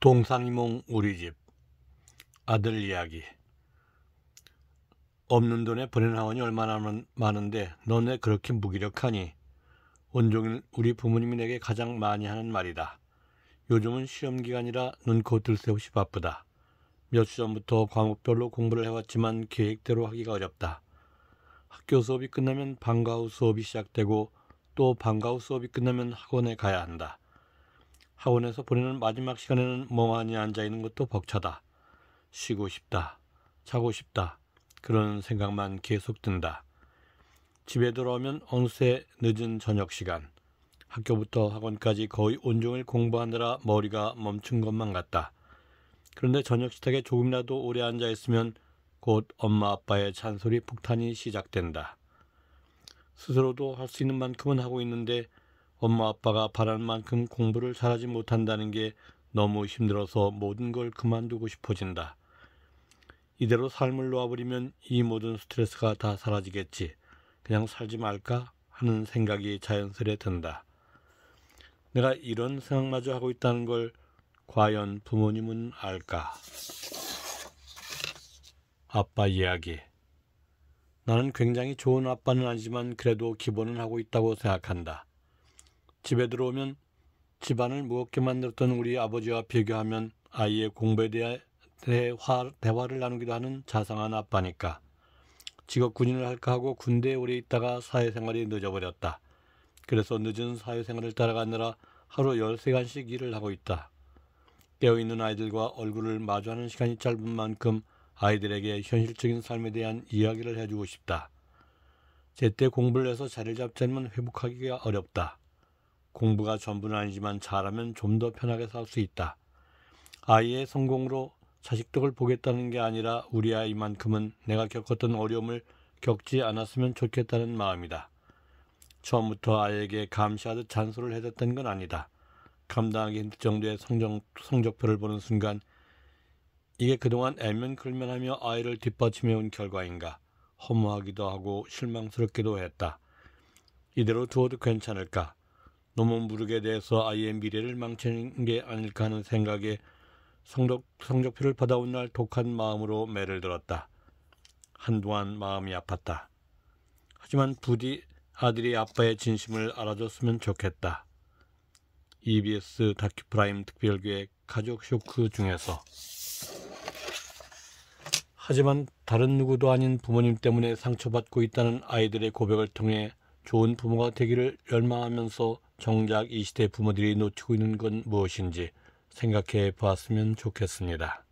동상이몽 우리 집 아들 이야기 없는 돈에 버는 학원이 얼마나 많은데 너네 그렇게 무기력하니 온종일 우리 부모님에게 가장 많이 하는 말이다. 요즘은 시험 기간이라 눈코 들새없이 바쁘다. 몇 주 전부터 과목별로 공부를 해왔지만 계획대로 하기가 어렵다. 학교 수업이 끝나면 방과 후 수업이 시작되고 또 방과 후 수업이 끝나면 학원에 가야 한다. 학원에서 보내는 마지막 시간에는 멍하니 뭐 앉아 있는 것도 벅차다. 쉬고 싶다. 자고 싶다. 그런 생각만 계속 든다. 집에 돌아오면 어느새 늦은 저녁 시간. 학교부터 학원까지 거의 온종일 공부하느라 머리가 멈춘 것만 같다. 그런데 저녁 식탁에 조금이라도 오래 앉아 있으면 곧 엄마 아빠의 잔소리 폭탄이 시작된다. 스스로도 할 수 있는 만큼은 하고 있는데 엄마 아빠가 바란 만큼 공부를 잘하지 못한다는 게 너무 힘들어서 모든 걸 그만두고 싶어진다. 이대로 삶을 놓아버리면 이 모든 스트레스가 다 사라지겠지. 그냥 살지 말까 하는 생각이 자연스레 든다. 내가 이런 생각마저 하고 있다는 걸 과연 부모님은 알까? 아빠 이야기 나는 굉장히 좋은 아빠는 아니지만 그래도 기본은 하고 있다고 생각한다. 집에 들어오면 집안을 무겁게 만들었던 우리 아버지와 비교하면 아이의 공부에 대해 대화, 대화를 나누기도 하는 자상한 아빠니까. 직업 군인을 할까 하고 군대에 오래 있다가 사회생활이 늦어버렸다. 그래서 늦은 사회생활을 따라가느라 하루 13시간씩 일을 하고 있다. 깨어있는 아이들과 얼굴을 마주하는 시간이 짧은 만큼 아이들에게 현실적인 삶에 대한 이야기를 해주고 싶다. 제때 공부를 해서 자리를 잡자면 회복하기가 어렵다. 공부가 전부는 아니지만 잘하면 좀 더 편하게 살 수 있다. 아이의 성공으로 자식덕을 보겠다는 게 아니라 우리 아이만큼은 내가 겪었던 어려움을 겪지 않았으면 좋겠다는 마음이다. 처음부터 아이에게 감시하듯 잔소를 리 해댔던 건 아니다. 감당하기 힘들 정도의 성적, 성적표를 보는 순간 이게 그동안 애면글면하며 아이를 뒷받침해온 결과인가 허무하기도 하고 실망스럽기도 했다. 이대로 두어도 괜찮을까? 노문 부르게 돼서 아이의 미래를 망치는 게 아닐까 하는 생각에 성적, 성적표를 받아온 날 독한 마음으로 매를 들었다. 한동안 마음이 아팠다. 하지만 부디 아들이 아빠의 진심을 알아줬으면 좋겠다. EBS 다큐프라임 특별기획 가족 쇼크 중에서 하지만 다른 누구도 아닌 부모님 때문에 상처받고 있다는 아이들의 고백을 통해 좋은 부모가 되기를 열망하면서 정작 이 시대 부모들이 놓치고 있는 건 무엇인지 생각해 보았으면 좋겠습니다.